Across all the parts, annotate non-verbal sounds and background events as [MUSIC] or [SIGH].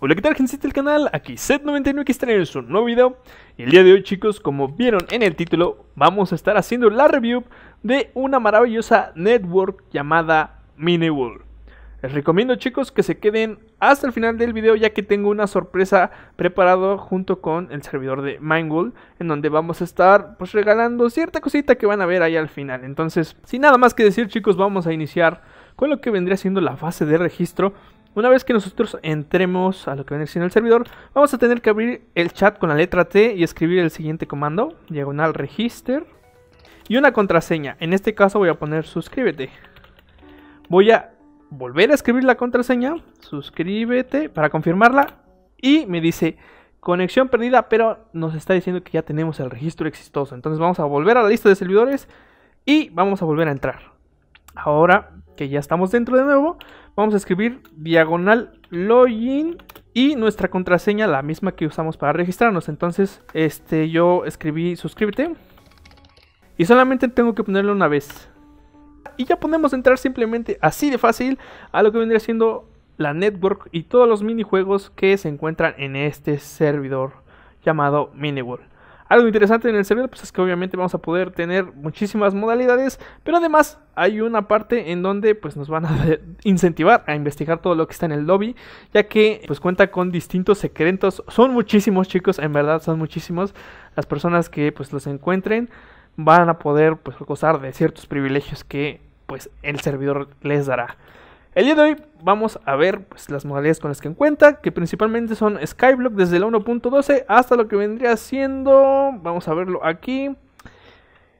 Hola, ¿qué tal gente del canal? Aquí Set99X en su nuevo video Y el día de hoy chicos, como vieron en el título Vamos a estar haciendo la review de una maravillosa network llamada World Les recomiendo chicos que se queden hasta el final del video Ya que tengo una sorpresa preparado junto con el servidor de mineworld En donde vamos a estar pues regalando cierta cosita que van a ver ahí al final Entonces, sin nada más que decir chicos, vamos a iniciar con lo que vendría siendo la fase de registro una vez que nosotros entremos a lo que viene siendo el servidor, vamos a tener que abrir el chat con la letra T y escribir el siguiente comando, diagonal register, y una contraseña. En este caso voy a poner suscríbete. Voy a volver a escribir la contraseña, suscríbete, para confirmarla, y me dice conexión perdida, pero nos está diciendo que ya tenemos el registro exitoso. Entonces vamos a volver a la lista de servidores y vamos a volver a entrar. Ahora que ya estamos dentro de nuevo, vamos a escribir diagonal login y nuestra contraseña, la misma que usamos para registrarnos. Entonces, este, yo escribí suscríbete y solamente tengo que ponerlo una vez. Y ya podemos entrar simplemente así de fácil a lo que vendría siendo la network y todos los minijuegos que se encuentran en este servidor llamado MiniWorld. Algo interesante en el servidor pues es que obviamente vamos a poder tener muchísimas modalidades, pero además hay una parte en donde pues nos van a incentivar a investigar todo lo que está en el lobby, ya que pues cuenta con distintos secretos, son muchísimos chicos, en verdad son muchísimos las personas que pues los encuentren van a poder pues gozar de ciertos privilegios que pues el servidor les dará. El día de hoy vamos a ver pues, las modalidades con las que cuenta, que principalmente son Skyblock desde la 1.12 hasta lo que vendría siendo, vamos a verlo aquí,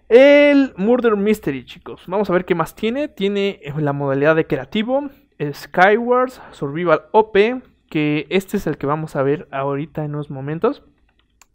el Murder Mystery, chicos. Vamos a ver qué más tiene. Tiene eh, la modalidad de creativo, Skywards, Survival OP, que este es el que vamos a ver ahorita en unos momentos.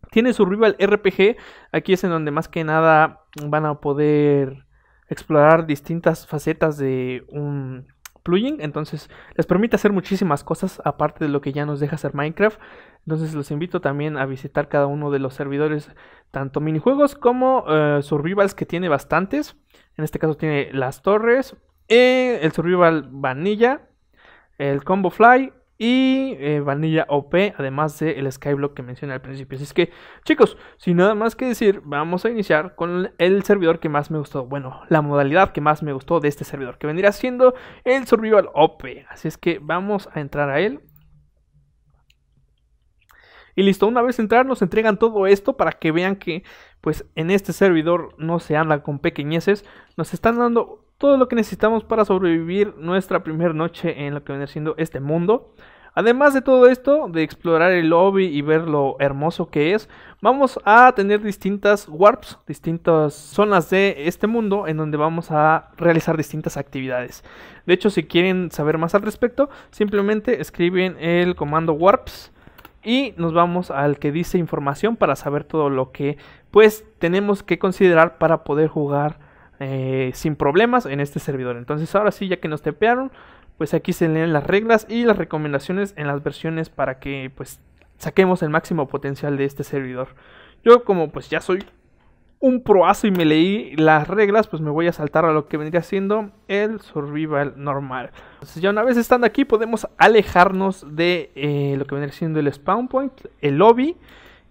Tiene Survival RPG, aquí es en donde más que nada van a poder explorar distintas facetas de un plugin, entonces les permite hacer muchísimas cosas aparte de lo que ya nos deja hacer Minecraft. Entonces los invito también a visitar cada uno de los servidores, tanto minijuegos como eh, survivals que tiene bastantes. En este caso tiene las torres, eh, el survival vanilla, el combo fly y eh, Vanilla OP, además del Skyblock que mencioné al principio. Así es que, chicos, sin nada más que decir, vamos a iniciar con el servidor que más me gustó. Bueno, la modalidad que más me gustó de este servidor, que vendría siendo el Survival OP. Así es que vamos a entrar a él. Y listo, una vez entrar nos entregan todo esto para que vean que pues en este servidor no se anda con pequeñeces. Nos están dando todo lo que necesitamos para sobrevivir nuestra primera noche en lo que viene siendo este mundo. Además de todo esto, de explorar el lobby y ver lo hermoso que es, vamos a tener distintas warps, distintas zonas de este mundo en donde vamos a realizar distintas actividades. De hecho, si quieren saber más al respecto, simplemente escriben el comando warps y nos vamos al que dice información para saber todo lo que pues tenemos que considerar para poder jugar eh, sin problemas en este servidor. Entonces ahora sí, ya que nos tepearon, pues aquí se leen las reglas y las recomendaciones en las versiones para que pues saquemos el máximo potencial de este servidor. Yo como pues ya soy un proazo y me leí las reglas, pues me voy a saltar a lo que vendría siendo el survival normal. Entonces ya una vez estando aquí podemos alejarnos de eh, lo que vendría siendo el spawn point, el lobby,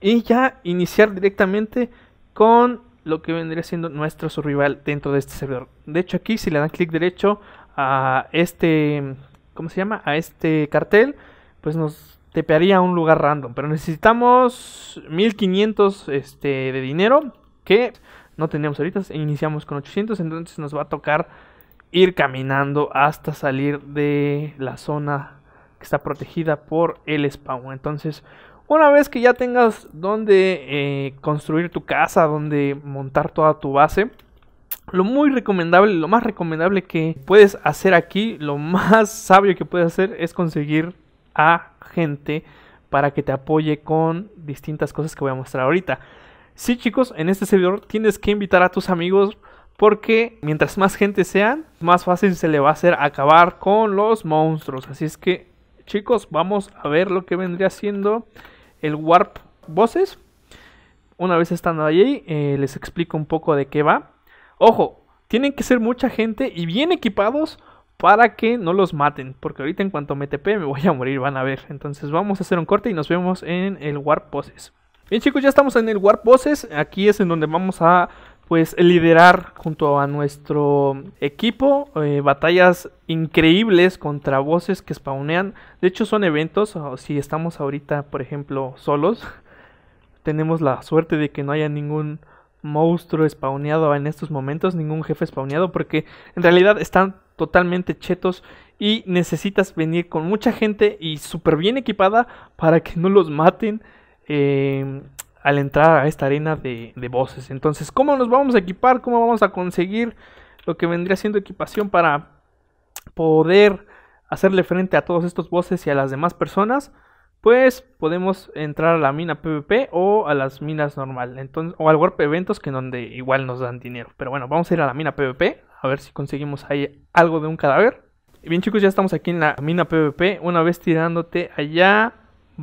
y ya iniciar directamente con lo que vendría siendo nuestro survival dentro de este servidor. De hecho aquí si le dan clic derecho a este, ¿cómo se llama? A este cartel, pues nos tepearía a un lugar random. Pero necesitamos 1500 este, de dinero que no tenemos ahorita. Iniciamos con 800, entonces nos va a tocar ir caminando hasta salir de la zona que está protegida por el spawn. Entonces, una vez que ya tengas donde eh, construir tu casa, donde montar toda tu base, lo muy recomendable, lo más recomendable que puedes hacer aquí, lo más sabio que puedes hacer es conseguir a gente para que te apoye con distintas cosas que voy a mostrar ahorita. Sí, chicos, en este servidor tienes que invitar a tus amigos porque mientras más gente sean, más fácil se le va a hacer acabar con los monstruos. Así es que, chicos, vamos a ver lo que vendría siendo el Warp Voces. Una vez estando allí, eh, les explico un poco de qué va. Ojo, tienen que ser mucha gente y bien equipados para que no los maten. Porque ahorita en cuanto me TP me voy a morir, van a ver. Entonces vamos a hacer un corte y nos vemos en el Warp Bosses. Bien chicos, ya estamos en el Warp Bosses. Aquí es en donde vamos a pues liderar junto a nuestro equipo eh, batallas increíbles contra bosses que spawnean. De hecho son eventos, si estamos ahorita por ejemplo solos, [LAUGHS] tenemos la suerte de que no haya ningún monstruo spawneado en estos momentos, ningún jefe spawneado, porque en realidad están totalmente chetos y necesitas venir con mucha gente y súper bien equipada para que no los maten em, al entrar a esta arena de, de voces. Entonces, ¿cómo nos vamos a equipar? ¿Cómo vamos a conseguir lo que vendría siendo equipación para poder hacerle frente a todos estos bosses y a las demás personas? pues podemos entrar a la mina PvP o a las minas normal, entonces, o al Warp Eventos que en donde igual nos dan dinero. Pero bueno, vamos a ir a la mina PvP, a ver si conseguimos ahí algo de un cadáver. Y bien chicos, ya estamos aquí en la mina PvP, una vez tirándote allá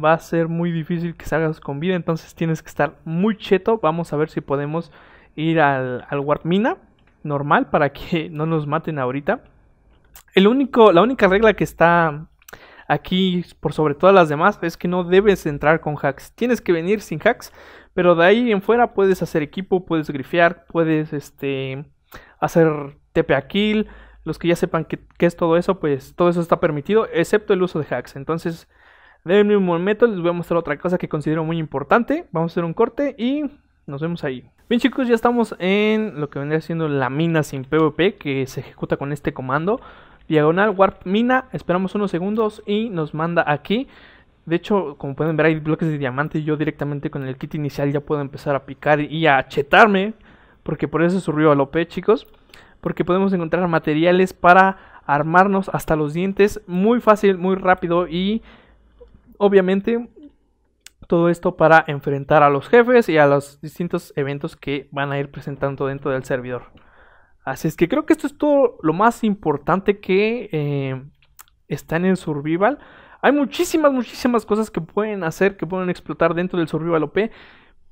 va a ser muy difícil que salgas con vida, entonces tienes que estar muy cheto, vamos a ver si podemos ir al, al Warp Mina normal para que [LAUGHS] no nos maten ahorita. El único, la única regla que está aquí por sobre todas las demás es que no debes entrar con hacks. Tienes que venir sin hacks, pero de ahí en fuera puedes hacer equipo, puedes grifear, puedes este, hacer a kill. Los que ya sepan qué es todo eso, pues todo eso está permitido, excepto el uso de hacks. Entonces, del mismo momento les voy a mostrar otra cosa que considero muy importante. Vamos a hacer un corte y nos vemos ahí. Bien chicos, ya estamos en lo que vendría siendo la mina sin PvP que se ejecuta con este comando diagonal warp mina. Esperamos unos segundos y nos manda aquí. De hecho, como pueden ver, hay bloques de diamante. Y yo directamente con el kit inicial ya puedo empezar a picar y a chetarme. Porque por eso surgió OP, chicos. Porque podemos encontrar materiales para armarnos hasta los dientes. Muy fácil, muy rápido y obviamente todo esto para enfrentar a los jefes y a los distintos eventos que van a ir presentando dentro del servidor. Así es que creo que esto es todo lo más importante que están eh, está en survival. Hay muchísimas, muchísimas cosas que pueden hacer, que pueden explotar dentro del survival OP.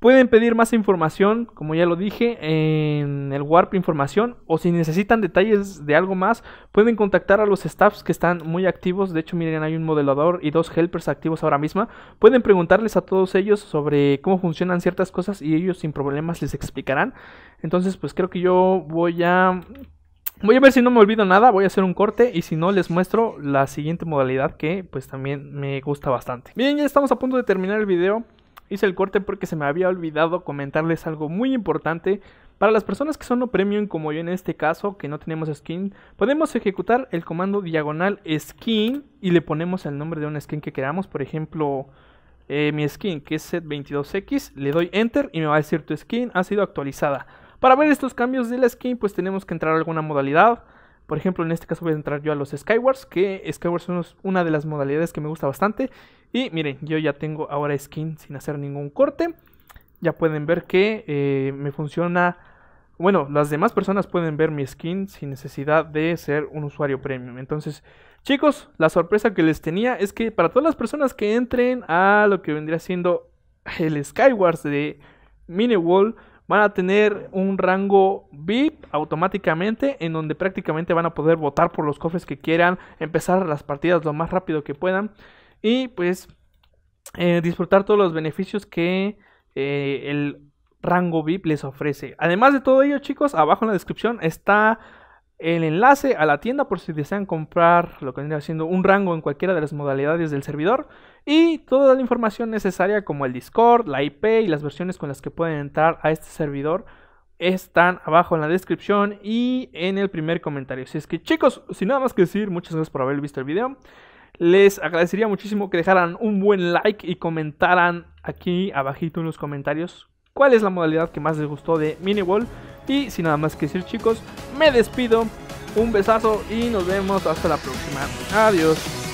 Pueden pedir más información, como ya lo dije, en el Warp Información. O si necesitan detalles de algo más, pueden contactar a los staffs que están muy activos. De hecho, miren, hay un modelador y dos helpers activos ahora mismo. Pueden preguntarles a todos ellos sobre cómo funcionan ciertas cosas y ellos sin problemas les explicarán. Entonces, pues creo que yo voy a... Voy a ver si no me olvido nada, voy a hacer un corte y si no les muestro la siguiente modalidad que pues también me gusta bastante. Bien, ya estamos a punto de terminar el video. Hice el corte porque se me había olvidado comentarles algo muy importante. Para las personas que son no premium, como yo en este caso, que no tenemos skin, podemos ejecutar el comando diagonal skin y le ponemos el nombre de una skin que queramos. Por ejemplo, eh, mi skin que es set22x, le doy enter y me va a decir tu skin ha sido actualizada. Para ver estos cambios de la skin, pues tenemos que entrar a alguna modalidad. Por ejemplo, en este caso voy a entrar yo a los Skywars, que Skywars es una de las modalidades que me gusta bastante. Y miren, yo ya tengo ahora skin sin hacer ningún corte. Ya pueden ver que eh, me funciona... Bueno, las demás personas pueden ver mi skin sin necesidad de ser un usuario premium. Entonces, chicos, la sorpresa que les tenía es que para todas las personas que entren a lo que vendría siendo el Skywars de Mini van a tener un rango VIP automáticamente en donde prácticamente van a poder votar por los cofres que quieran, empezar las partidas lo más rápido que puedan y pues eh, disfrutar todos los beneficios que eh, el rango VIP les ofrece. Además de todo ello chicos, abajo en la descripción está el enlace a la tienda por si desean comprar lo que viene siendo un rango en cualquiera de las modalidades del servidor y toda la información necesaria como el Discord, la IP y las versiones con las que pueden entrar a este servidor están abajo en la descripción y en el primer comentario. Así es que chicos, sin nada más que decir, muchas gracias por haber visto el video. Les agradecería muchísimo que dejaran un buen like y comentaran aquí abajito en los comentarios cuál es la modalidad que más les gustó de Mini Y sin nada más que decir chicos, me despido, un besazo y nos vemos hasta la próxima. Adiós.